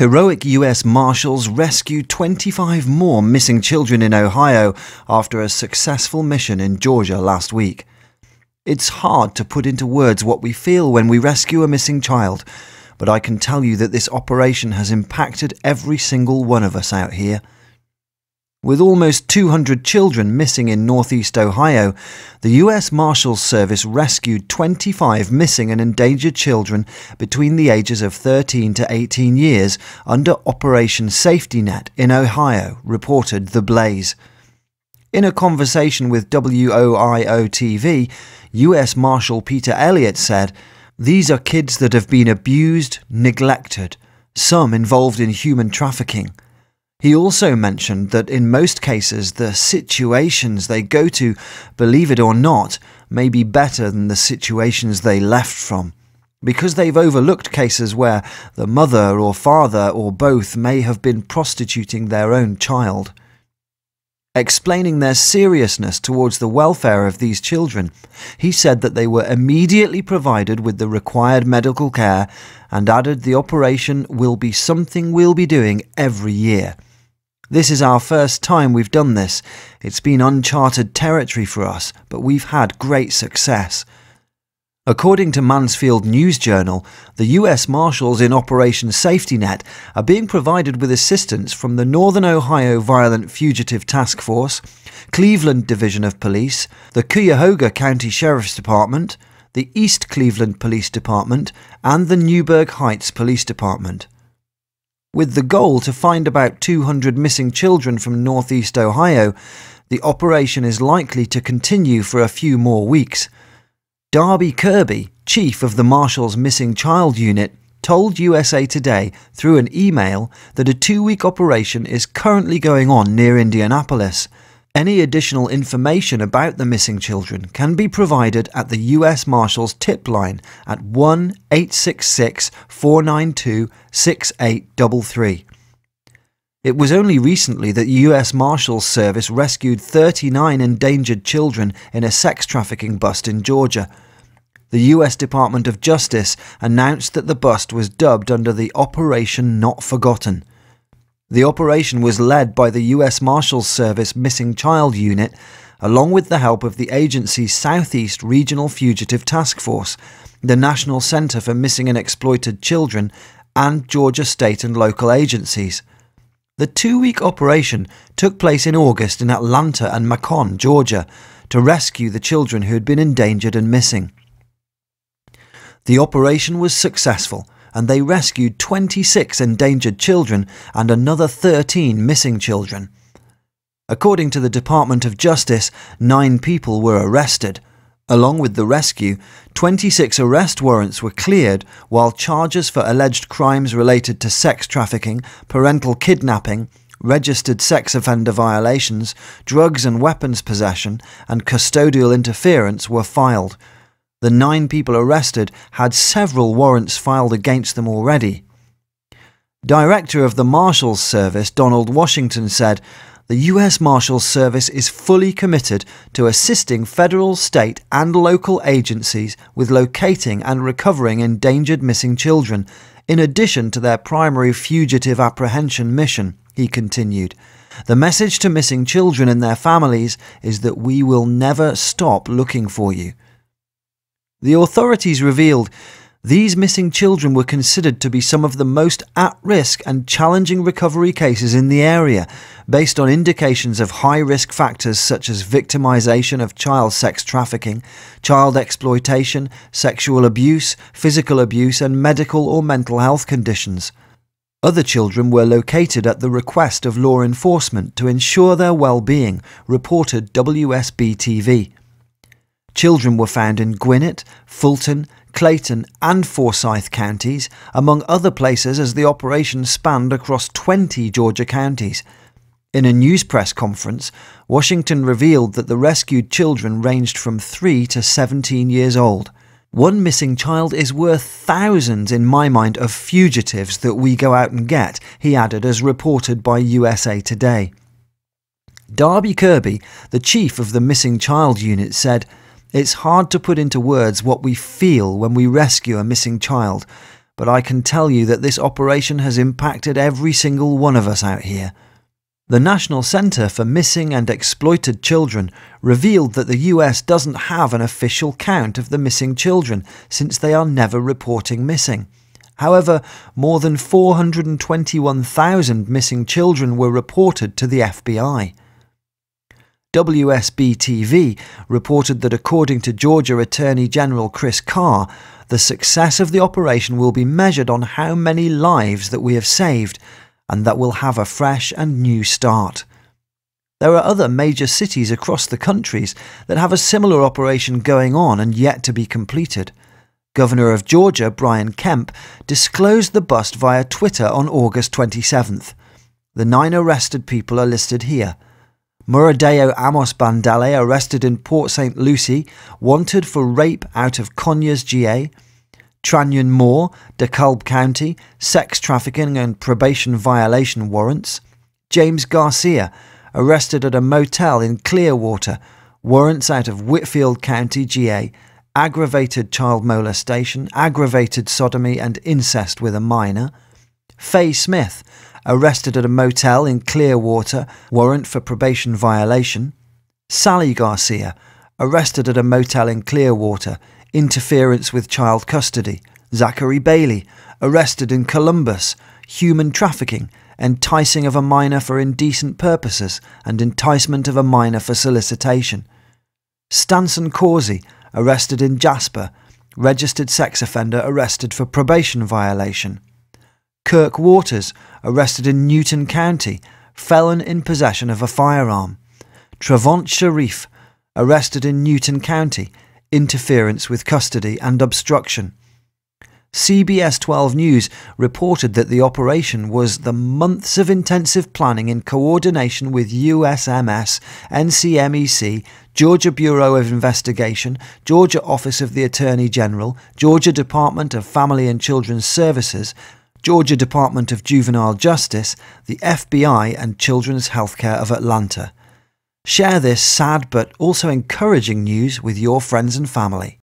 Heroic U.S. Marshals rescue 25 more missing children in Ohio after a successful mission in Georgia last week. It's hard to put into words what we feel when we rescue a missing child, but I can tell you that this operation has impacted every single one of us out here. With almost 200 children missing in northeast Ohio, the U.S. Marshals Service rescued 25 missing and endangered children between the ages of 13 to 18 years under Operation Safety Net in Ohio, reported The Blaze. In a conversation with WOIO TV, U.S. Marshal Peter Elliott said, These are kids that have been abused, neglected, some involved in human trafficking. He also mentioned that in most cases, the situations they go to, believe it or not, may be better than the situations they left from. Because they've overlooked cases where the mother or father or both may have been prostituting their own child. Explaining their seriousness towards the welfare of these children, he said that they were immediately provided with the required medical care and added the operation will be something we'll be doing every year. This is our first time we've done this. It's been uncharted territory for us, but we've had great success. According to Mansfield News Journal, the US Marshals in Operation Safety Net are being provided with assistance from the Northern Ohio Violent Fugitive Task Force, Cleveland Division of Police, the Cuyahoga County Sheriff's Department, the East Cleveland Police Department, and the Newburgh Heights Police Department. With the goal to find about 200 missing children from northeast Ohio, the operation is likely to continue for a few more weeks. Darby Kirby, chief of the Marshall's Missing Child Unit, told USA Today through an email that a two week operation is currently going on near Indianapolis. Any additional information about the missing children can be provided at the US Marshals tip line at 1 866 492 6833. It was only recently that the US Marshals Service rescued 39 endangered children in a sex trafficking bust in Georgia. The US Department of Justice announced that the bust was dubbed under the Operation Not Forgotten. The operation was led by the US Marshals Service Missing Child Unit, along with the help of the agency's Southeast Regional Fugitive Task Force, the National Center for Missing and Exploited Children, and Georgia state and local agencies. The two week operation took place in August in Atlanta and Macon, Georgia, to rescue the children who had been endangered and missing. The operation was successful and they rescued 26 endangered children and another 13 missing children. According to the Department of Justice, nine people were arrested. Along with the rescue, 26 arrest warrants were cleared, while charges for alleged crimes related to sex trafficking, parental kidnapping, registered sex offender violations, drugs and weapons possession, and custodial interference were filed. The nine people arrested had several warrants filed against them already. Director of the Marshals Service Donald Washington said, The US Marshals Service is fully committed to assisting federal, state, and local agencies with locating and recovering endangered missing children, in addition to their primary fugitive apprehension mission, he continued. The message to missing children and their families is that we will never stop looking for you. The authorities revealed these missing children were considered to be some of the most at risk and challenging recovery cases in the area, based on indications of high risk factors such as victimization of child sex trafficking, child exploitation, sexual abuse, physical abuse, and medical or mental health conditions. Other children were located at the request of law enforcement to ensure their well being, reported WSB TV. Children were found in Gwinnett, Fulton, Clayton, and Forsyth counties, among other places, as the operation spanned across 20 Georgia counties. In a news press conference, Washington revealed that the rescued children ranged from 3 to 17 years old. One missing child is worth thousands, in my mind, of fugitives that we go out and get, he added, as reported by USA Today. Darby Kirby, the chief of the missing child unit, said, it's hard to put into words what we feel when we rescue a missing child, but I can tell you that this operation has impacted every single one of us out here. The National Center for Missing and Exploited Children revealed that the US doesn't have an official count of the missing children since they are never reporting missing. However, more than 421,000 missing children were reported to the FBI. WSBTV reported that according to Georgia Attorney General Chris Carr, the success of the operation will be measured on how many lives that we have saved and that will have a fresh and new start. There are other major cities across the countries that have a similar operation going on and yet to be completed. Governor of Georgia Brian Kemp disclosed the bust via Twitter on August 27th. The nine arrested people are listed here. Muradeo Amos Bandale, arrested in Port St. Lucie, wanted for rape out of Conyers GA, Tranion Moore, DeKalb County, sex trafficking and probation violation warrants. James Garcia, arrested at a motel in Clearwater, warrants out of Whitfield County, GA, aggravated child molestation, aggravated sodomy and incest with a minor. Faye Smith, arrested at a motel in Clearwater, warrant for probation violation. Sally Garcia, arrested at a motel in Clearwater, interference with child custody. Zachary Bailey, arrested in Columbus, human trafficking, enticing of a minor for indecent purposes, and enticement of a minor for solicitation. Stanson Causey, arrested in Jasper, registered sex offender arrested for probation violation. Kirk Waters, arrested in Newton County, felon in possession of a firearm. Travant Sharif, arrested in Newton County, interference with custody and obstruction. CBS 12 News reported that the operation was the months of intensive planning in coordination with USMS, NCMEC, Georgia Bureau of Investigation, Georgia Office of the Attorney General, Georgia Department of Family and Children's Services, Georgia Department of Juvenile Justice, the FBI, and Children's Healthcare of Atlanta. Share this sad but also encouraging news with your friends and family.